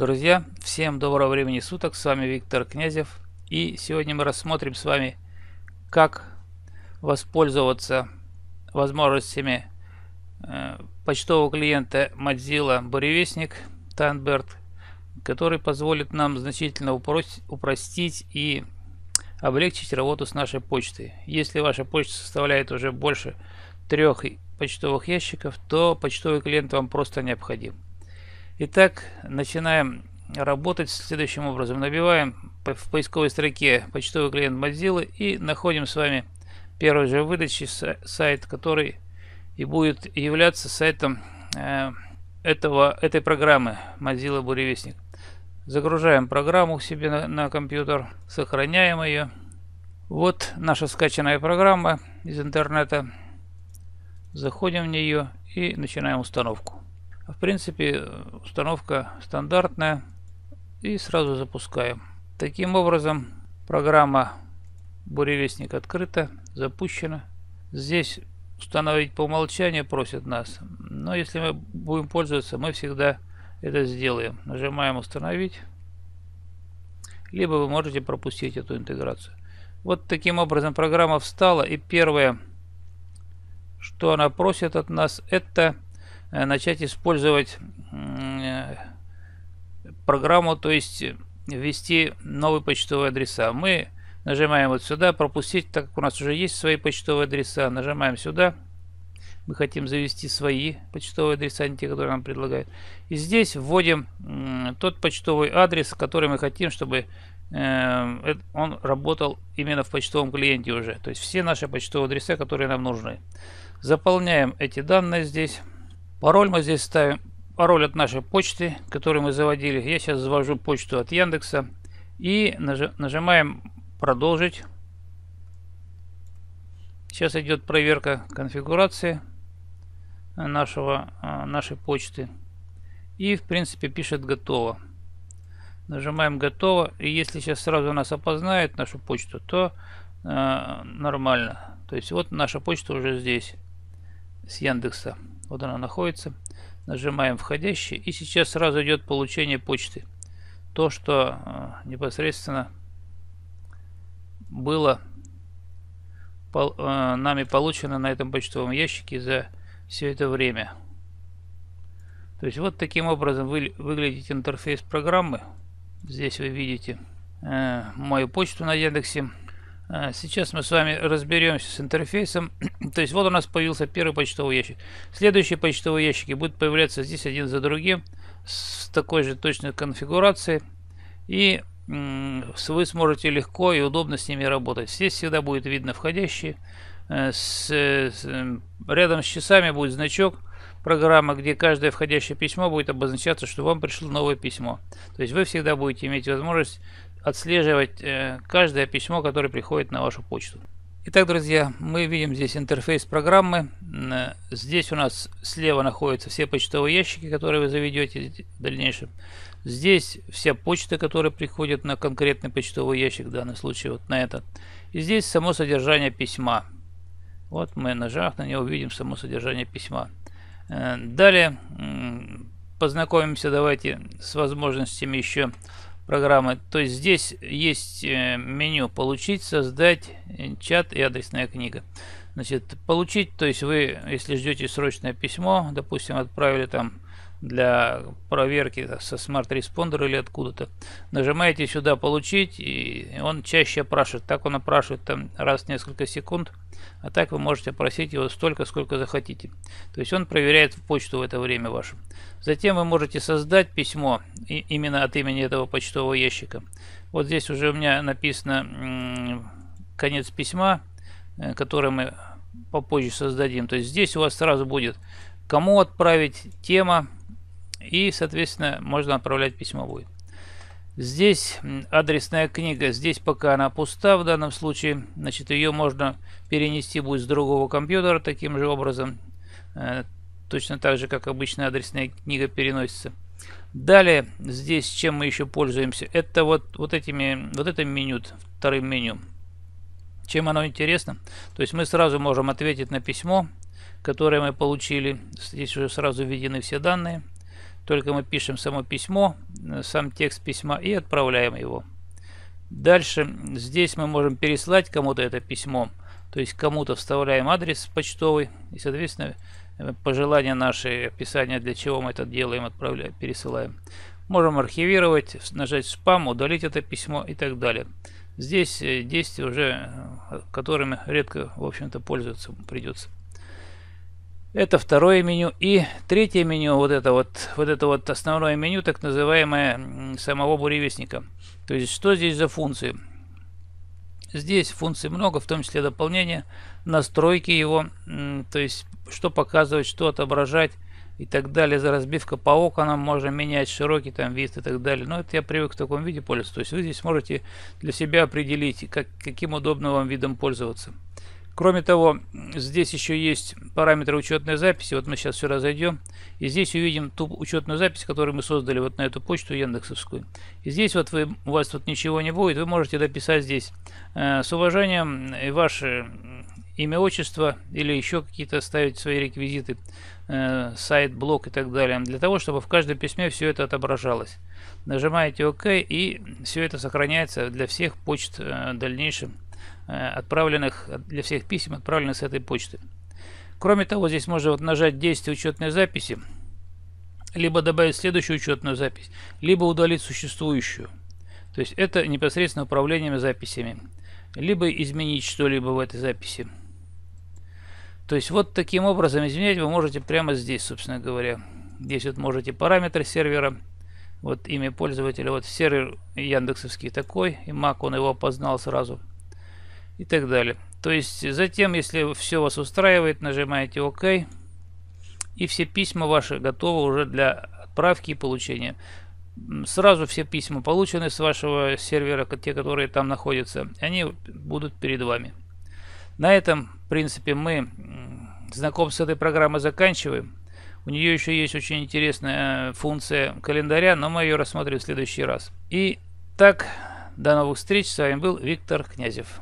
Друзья, всем доброго времени суток, с вами Виктор Князев. И сегодня мы рассмотрим с вами, как воспользоваться возможностями э, почтового клиента Mozilla Буревестник Thunbird, который позволит нам значительно упростить и облегчить работу с нашей почтой. Если ваша почта составляет уже больше трех почтовых ящиков, то почтовый клиент вам просто необходим. Итак, начинаем работать следующим образом. Набиваем в поисковой строке почтовый клиент Mozilla и находим с вами первой же выдачи сайт, который и будет являться сайтом э, этого, этой программы Mozilla Буревестник. Загружаем программу себе на, на компьютер, сохраняем ее. Вот наша скачанная программа из интернета. Заходим в нее и начинаем установку. В принципе, установка стандартная. И сразу запускаем. Таким образом, программа буревестник открыта, запущена. Здесь установить по умолчанию просят нас. Но если мы будем пользоваться, мы всегда это сделаем. Нажимаем установить. Либо вы можете пропустить эту интеграцию. Вот таким образом программа встала. И первое, что она просит от нас, это Э, начать использовать э, программу, то есть ввести новые почтовые адреса. Мы нажимаем вот сюда, пропустить, так как у нас уже есть свои почтовые адреса, нажимаем сюда, мы хотим завести свои почтовые адреса, не те, которые нам предлагают. И здесь вводим тот почтовый адрес, который мы хотим, чтобы э, он работал именно в почтовом клиенте уже. То есть все наши почтовые адреса, которые нам нужны. Заполняем эти данные здесь. Пароль мы здесь ставим, пароль от нашей почты, которую мы заводили. Я сейчас завожу почту от Яндекса и нажимаем продолжить. Сейчас идет проверка конфигурации нашего, а, нашей почты. И в принципе пишет готово. Нажимаем готово. И если сейчас сразу нас опознает нашу почту, то э, нормально. То есть вот наша почта уже здесь с Яндекса. Вот она находится. Нажимаем входящий. И сейчас сразу идет получение почты. То, что э, непосредственно было э, нами получено на этом почтовом ящике за все это время. То есть вот таким образом выглядит интерфейс программы. Здесь вы видите э, мою почту на Яндексе. А, сейчас мы с вами разберемся с интерфейсом. То есть вот у нас появился первый почтовый ящик. Следующие почтовые ящики будут появляться здесь один за другим с такой же точной конфигурацией. И вы сможете легко и удобно с ними работать. Здесь всегда будет видно входящие. Э, с, с, рядом с часами будет значок программы, где каждое входящее письмо будет обозначаться, что вам пришло новое письмо. То есть вы всегда будете иметь возможность отслеживать э, каждое письмо, которое приходит на вашу почту. Итак, друзья, мы видим здесь интерфейс программы. Э, здесь у нас слева находятся все почтовые ящики, которые вы заведете в дальнейшем. Здесь вся почта, которая приходит на конкретный почтовый ящик, в данном случае вот на этот. И здесь само содержание письма. Вот мы нажав на него, увидим само содержание письма. Э, далее познакомимся давайте с возможностями еще программы. То есть здесь есть э, меню «Получить», «Создать», э, «Чат» и «Адресная книга». Значит, получить, то есть вы, если ждете срочное письмо, допустим, отправили там для проверки со Smart Responder или откуда-то. Нажимаете сюда «Получить», и он чаще опрашивает. Так он опрашивает там раз в несколько секунд, а так вы можете опросить его столько, сколько захотите. То есть он проверяет почту в это время вашу. Затем вы можете создать письмо именно от имени этого почтового ящика. Вот здесь уже у меня написано конец письма, э, который мы попозже создадим. То есть здесь у вас сразу будет кому отправить, тема, и, соответственно, можно отправлять письмо будет. Здесь адресная книга, здесь пока она пуста в данном случае, значит ее можно перенести будет с другого компьютера таким же образом, э, точно так же, как обычная адресная книга переносится. Далее, здесь чем мы еще пользуемся, это вот, вот, этими, вот это меню, вторым меню. Чем оно интересно? То есть мы сразу можем ответить на письмо, которое мы получили. Здесь уже сразу введены все данные. Только мы пишем само письмо, э, сам текст письма и отправляем его. Дальше здесь мы можем переслать кому-то это письмо. То есть кому-то вставляем адрес почтовый и, соответственно, э, пожелания наши, описание, для чего мы это делаем, отправляем, пересылаем. Можем архивировать, нажать спам, удалить это письмо и так далее. Здесь э, действия уже, которыми редко, в общем-то, пользоваться придется. Это второе меню. И третье меню, вот это вот, вот это вот основное меню, так называемое самого буревестника. То есть, что здесь за функции? Здесь функций много, в том числе дополнения, настройки его, то есть, что показывать, что отображать и так далее. За разбивка по окнам можно менять широкий там вид и так далее. Но это я привык в таком виде пользоваться. То есть вы здесь можете для себя определить, как, каким удобным вам видом пользоваться. Кроме того, здесь еще есть параметры учетной записи. Вот мы сейчас все разойдем. И здесь увидим ту учетную запись, которую мы создали вот на эту почту яндексовскую. И здесь вот вы, у вас тут ничего не будет. Вы можете дописать здесь э, с уважением э, ваше имя, отчество или еще какие-то ставить свои реквизиты, э, сайт, блог и так далее. Для того, чтобы в каждом письме все это отображалось. Нажимаете ОК и все это сохраняется для всех почт э, дальнейшем Э, отправленных для всех писем, отправленных с этой почты. Кроме того, здесь можно вот нажать действие учетной записи, либо добавить следующую учетную запись, либо удалить существующую. То есть это непосредственно управлением записями. Либо изменить что-либо в этой записи. То есть вот таким образом изменять вы можете прямо здесь, собственно говоря. Здесь вот можете параметры сервера, вот имя пользователя, вот сервер яндексовский такой, и Mac он его опознал сразу – и так далее. То есть затем, если все вас устраивает, нажимаете ОК и все письма ваши готовы уже для отправки и получения. Сразу все письма получены с вашего сервера, те, которые там находятся, они будут перед вами. На этом, в принципе, мы знакомство с этой программой заканчиваем. У нее еще есть очень интересная э, функция календаря, но мы ее рассмотрим в следующий раз. И так, до новых встреч. С вами был Виктор Князев.